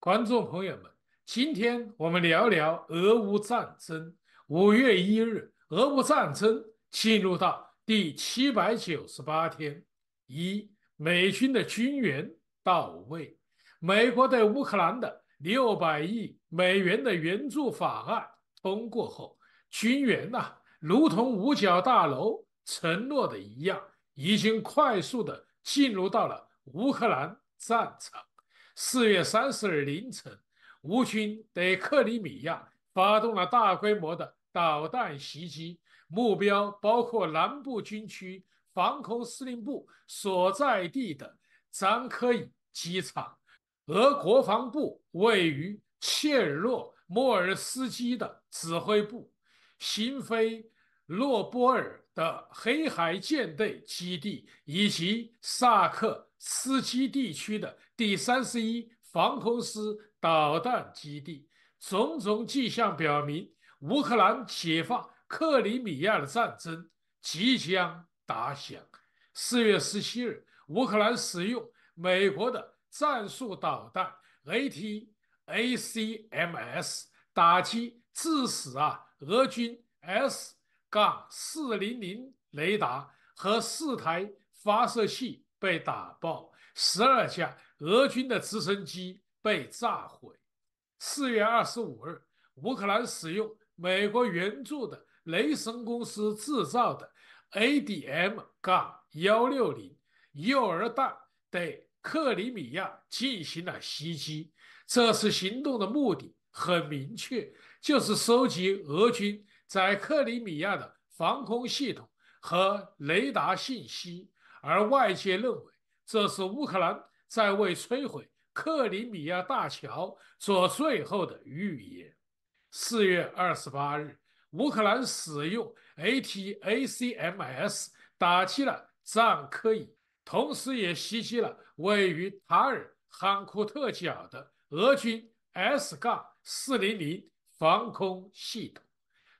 观众朋友们，今天我们聊聊俄乌战争。五月一日，俄乌战争进入到第七百九十八天。一，美军的军援到位。美国对乌克兰的六百亿美元的援助法案通过后，军援呐，如同五角大楼承诺的一样，已经快速的进入到了乌克兰战场。四月三十日凌晨，乌军对克里米亚发动了大规模的导弹袭击，目标包括南部军区防空司令部所在地的张科伊机场、俄国防部位于切尔诺莫尔斯基的指挥部、新菲洛波尔的黑海舰队基地以及萨克。斯基地区的第三十一防空师导弹基地，种种迹象表明，乌克兰解放克里米亚的战争即将打响。四月十七日，乌克兰使用美国的战术导弹 A T A C M S 打击，致使啊俄军 S 杠四零零雷达和四台发射器。被打爆，十二架俄军的直升机被炸毁。四月二十五日，乌克兰使用美国援助的雷神公司制造的 ADM 杠幺六零诱饵弹对克里米亚进行了袭击。这次行动的目的很明确，就是收集俄军在克里米亚的防空系统和雷达信息。而外界认为，这是乌克兰在为摧毁克里米亚大桥做最后的预演。四月二十八日，乌克兰使用 A-TACMS 打击了赞科伊，同时也袭击了位于塔尔汉库特角的俄军 S-400 杠防空系统。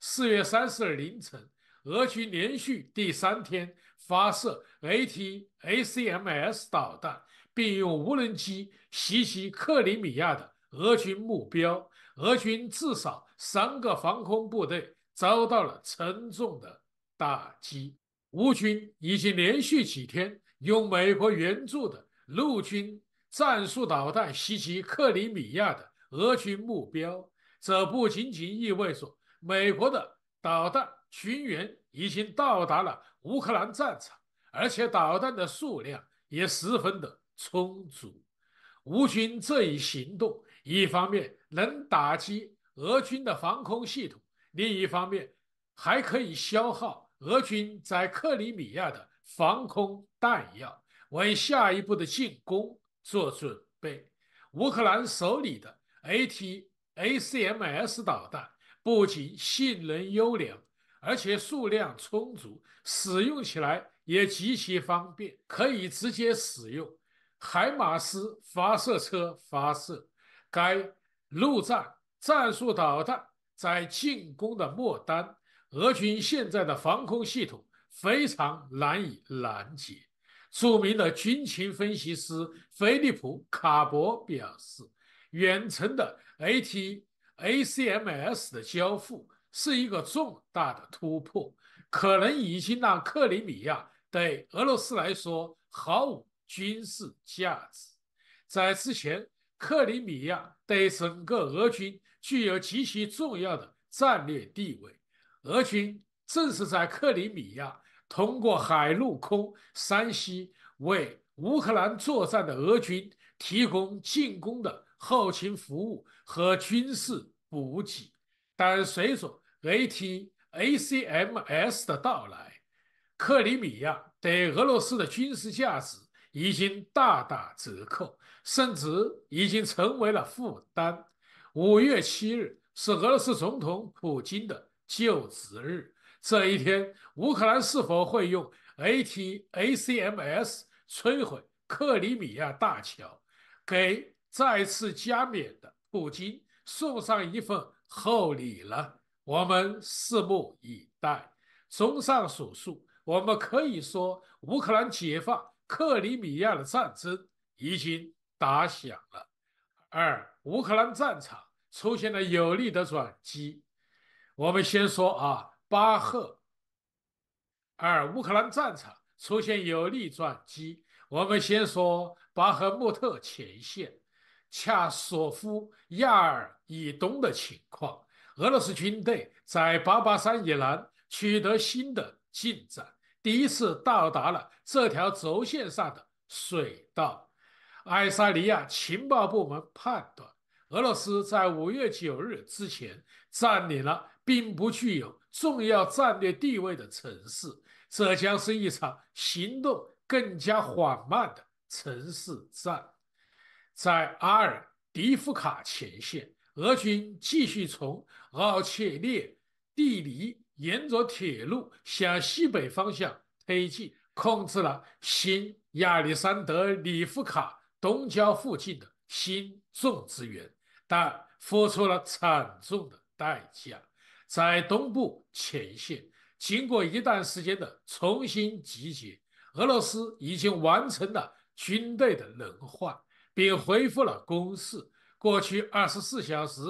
四月三十日凌晨，俄军连续第三天。发射 ATACMS 导弹，并用无人机袭击克里米亚的俄军目标。俄军至少三个防空部队遭到了沉重的打击。乌军已经连续几天用美国援助的陆军战术导弹袭击克里米亚的俄军目标。这不仅仅意味着美国的导弹。军援已经到达了乌克兰战场，而且导弹的数量也十分的充足。乌军这一行动，一方面能打击俄军的防空系统，另一方面还可以消耗俄军在克里米亚的防空弹药，为下一步的进攻做准备。乌克兰手里的 ATACMS 导弹不仅性能优良。而且数量充足，使用起来也极其方便，可以直接使用海马斯发射车发射该陆战战术导弹。在进攻的末端，俄军现在的防空系统非常难以拦截。著名的军情分析师菲利普·卡博表示，远程的 ATACMS 的交付。是一个重大的突破，可能已经让克里米亚对俄罗斯来说毫无军事价值。在之前，克里米亚对整个俄军具有极其重要的战略地位。俄军正是在克里米亚通过海陆空三栖为乌克兰作战的俄军提供进攻的后勤服务和军事补给。但随着 A T A C M S 的到来，克里米亚对俄罗斯的军事价值已经大打折扣，甚至已经成为了负担。五月七日是俄罗斯总统普京的就职日，这一天，乌克兰是否会用 A T A C M S 摧毁克里米亚大桥，给再次加冕的普京送上一份厚礼呢？我们拭目以待。综上所述，我们可以说，乌克兰解放克里米亚的战争已经打响了，而乌克兰战场出现了有力的转机。我们先说啊，巴赫。而乌克兰战场出现有力转机，我们先说巴赫穆特前线，恰索夫亚尔以东的情况。俄罗斯军队在巴巴山以南取得新的进展，第一次到达了这条轴线上的水道。爱沙尼亚情报部门判断，俄罗斯在五月九日之前占领了并不具有重要战略地位的城市，这将是一场行动更加缓慢的城市战，在阿尔迪夫卡前线。俄军继续从奥切列蒂尼沿着铁路向西北方向推进，控制了新亚历山德里夫卡东郊附近的新种植园，但付出了惨重的代价。在东部前线，经过一段时间的重新集结，俄罗斯已经完成了军队的轮换，并恢复了攻势。过去二十四小时，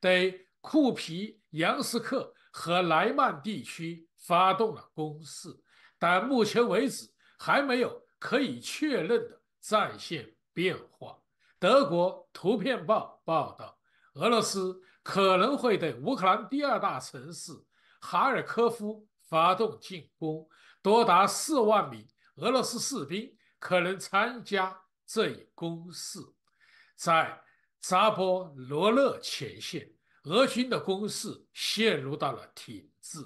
对库皮扬斯克和莱曼地区发动了攻势，但目前为止还没有可以确认的战线变化。德国图片报报道，俄罗斯可能会对乌克兰第二大城市哈尔科夫发动进攻，多达四万名俄罗斯士兵可能参加这一攻势，在。扎波罗勒前线，俄军的攻势陷入到了停滞。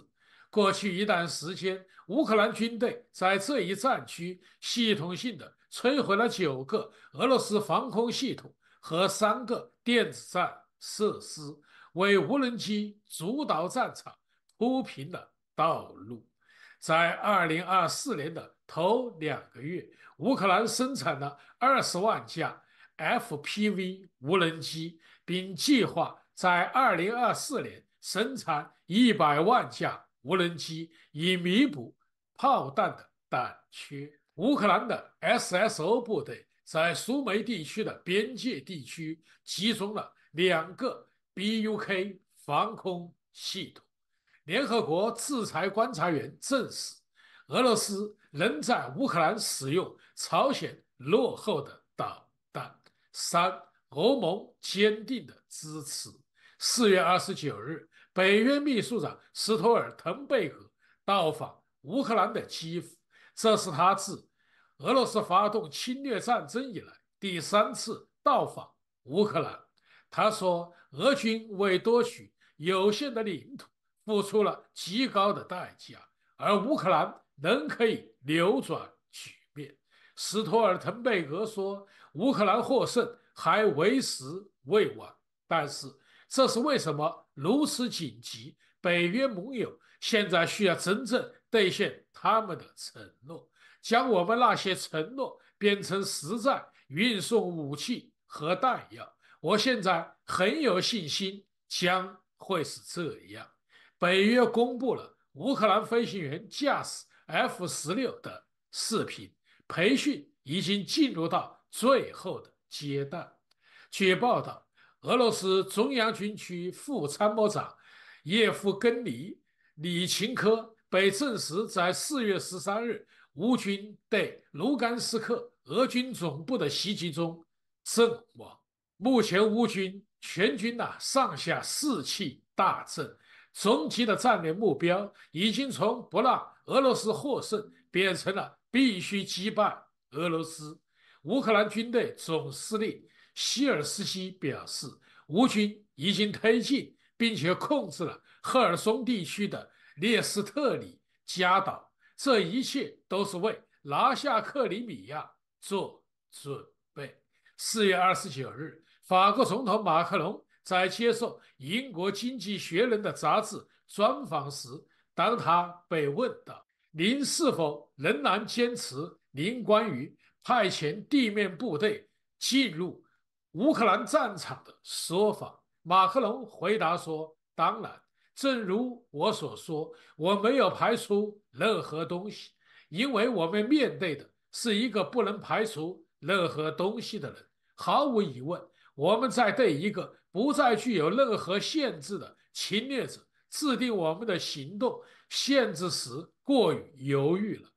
过去一段时间，乌克兰军队在这一战区系统性的摧毁了九个俄罗斯防空系统和三个电子战设施，为无人机主导战场铺平了道路。在二零二四年的头两个月，乌克兰生产了二十万架。FPV 无人机，并计划在2024年生产100万架无人机，以弥补炮弹的短缺。乌克兰的 SSO 部队在苏梅地区的边界地区集中了两个 Buk 防空系统。联合国制裁观察员证实，俄罗斯仍在乌克兰使用朝鲜落后的导弹。三，欧盟坚定的支持。四月二十九日，北约秘书长斯托尔滕贝格到访乌克兰的基辅，这是他自俄罗斯发动侵略战争以来第三次到访乌克兰。他说，俄军为夺取有限的领土付出了极高的代价，而乌克兰仍可以扭转。斯托尔滕贝格说：“乌克兰获胜还为时未晚，但是这是为什么如此紧急？北约盟友现在需要真正兑现他们的承诺，将我们那些承诺变成实战，运送武器和弹药。我现在很有信心，将会是这样。”北约公布了乌克兰飞行员驾驶 F-16 的视频。培训已经进入到最后的阶段。据报道，俄罗斯中央军区副参谋长叶夫根尼·李勤科被证实，在四月十三日乌军对卢甘斯克俄军总部的袭击中阵亡。目前，乌军全军呐上下士气大振，终极的战略目标已经从不让俄罗斯获胜变成了。必须击败俄罗斯。乌克兰军队总司令希尔斯基表示，乌军已经推进并且控制了赫尔松地区的列斯特里加岛，这一切都是为拿下克里米亚做准备。四月二十九日，法国总统马克龙在接受《英国经济学人》的杂志专访时，当他被问到。您是否仍然坚持您关于派遣地面部队进入乌克兰战场的说法？马克龙回答说：“当然，正如我所说，我没有排除任何东西，因为我们面对的是一个不能排除任何东西的人。毫无疑问，我们在对一个不再具有任何限制的侵略者。”制定我们的行动限制时过于犹豫了。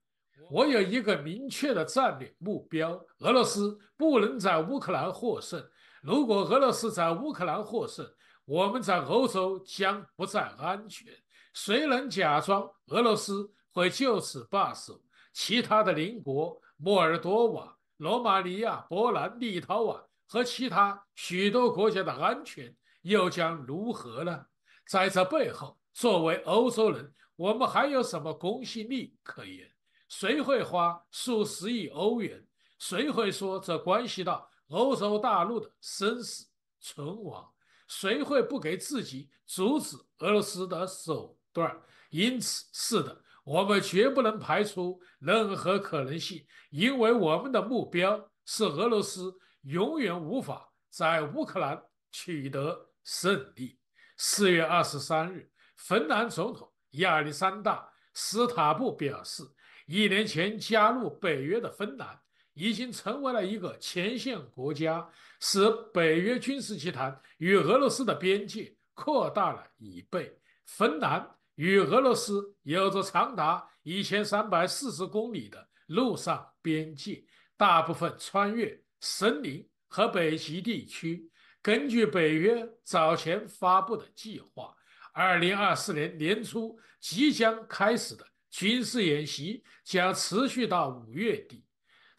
我有一个明确的战略目标：俄罗斯不能在乌克兰获胜。如果俄罗斯在乌克兰获胜，我们在欧洲将不再安全。谁能假装俄罗斯会就此罢手？其他的邻国——莫尔多瓦、罗马尼亚、波兰、立陶宛和其他许多国家的安全又将如何呢？在这背后，作为欧洲人，我们还有什么公信力可言？谁会花数十亿欧元？谁会说这关系到欧洲大陆的生死存亡？谁会不给自己阻止俄罗斯的手段？因此，是的，我们绝不能排除任何可能性，因为我们的目标是俄罗斯永远无法在乌克兰取得胜利。四月二十三日，芬兰总统亚历山大·斯塔布表示，一年前加入北约的芬兰已经成为了一个前线国家，使北约军事集团与俄罗斯的边界扩大了一倍。芬兰与俄罗斯有着长达一千三百四十公里的陆上边界，大部分穿越森林和北极地区。根据北约早前发布的计划，二零二四年年初即将开始的军事演习将持续到五月底，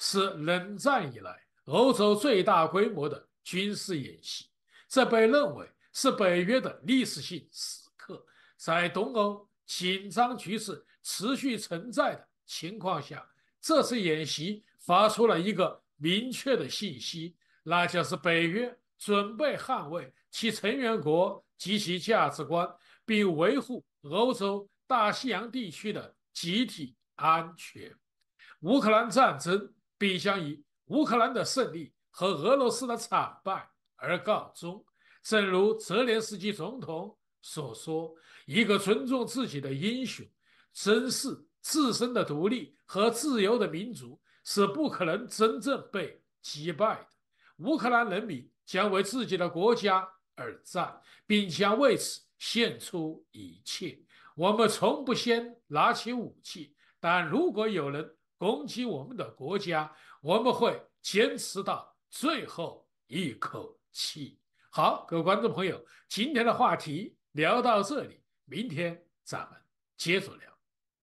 是冷战以来欧洲最大规模的军事演习。这被认为是北约的历史性时刻。在东欧紧张局势持续存在的情况下，这次演习发出了一个明确的信息，那就是北约。准备捍卫其成员国及其价值观，并维护欧洲大西洋地区的集体安全。乌克兰战争必将以乌克兰的胜利和俄罗斯的惨败而告终。正如泽连斯基总统所说：“一个尊重自己的英雄、珍视自身的独立和自由的民族是不可能真正被击败的。”乌克兰人民。将为自己的国家而战，并将为此献出一切。我们从不先拿起武器，但如果有人攻击我们的国家，我们会坚持到最后一口气。好，各位观众朋友，今天的话题聊到这里，明天咱们接着聊。